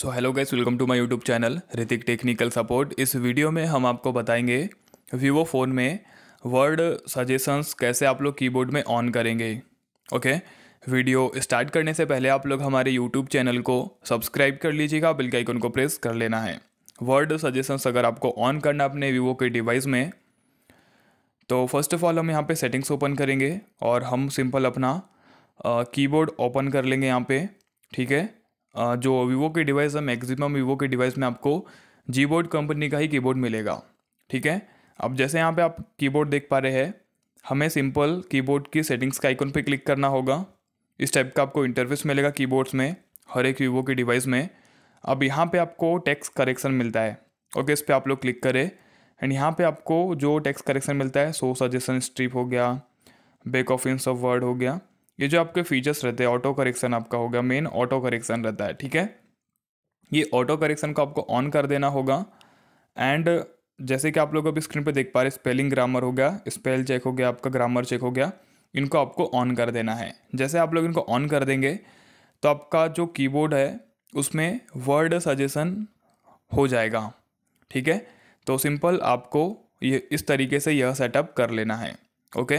so hello guys welcome to my YouTube channel Hrithik technical support इस video में हम आपको बताएंगे वीवो फ़ोन में वर्ड सजेशंस कैसे आप लोग कीबोर्ड में ऑन करेंगे ओके वीडियो स्टार्ट करने से पहले आप लोग हमारे यूट्यूब चैनल को सब्सक्राइब कर लीजिएगा बिल के आइकन को प्रेस कर लेना है वर्ड सजेशंस अगर आपको ऑन करना अपने वीवो के डिवाइस में तो फर्स्ट ऑफ ऑल हम यहाँ पर सेटिंग्स ओपन करेंगे और हम सिंपल अपना कीबोर्ड uh, ओपन कर लेंगे यहाँ पर ठीक है जो वीवो के डिवाइस है मैक्सिमम वीवो के डिवाइस में आपको जी बोर्ड कंपनी का ही कीबोर्ड मिलेगा ठीक है अब जैसे यहाँ पे आप कीबोर्ड देख पा रहे हैं हमें सिंपल कीबोर्ड की सेटिंग्स का आइकन पे क्लिक करना होगा इस टाइप का आपको इंटरफेस मिलेगा कीबोर्ड्स में हर एक वीवो के डिवाइस में अब यहाँ पे आपको टैक्स करेक्शन मिलता है ओके इस पर आप लोग क्लिक करें एंड यहाँ पे आपको जो टैक्स करेक्शन मिलता है सो सजेशन स्ट्रिप हो गया बैक ऑफ इंस ऑफ वर्ड हो गया ये जो आपके फीचर्स रहते हैं ऑटो करेक्शन आपका होगा मेन ऑटो करेक्शन रहता है ठीक है ये ऑटो करेक्शन को आपको ऑन कर देना होगा एंड जैसे कि आप लोग अभी स्क्रीन पर देख पा रहे स्पेलिंग ग्रामर हो गया स्पेल चेक हो गया आपका ग्रामर चेक हो गया इनको आपको ऑन कर देना है जैसे आप लोग इनको ऑन कर देंगे तो आपका जो कीबोर्ड है उसमें वर्ड सजेशन हो जाएगा ठीक है तो सिंपल आपको ये इस तरीके से यह सेटअप कर लेना है ओके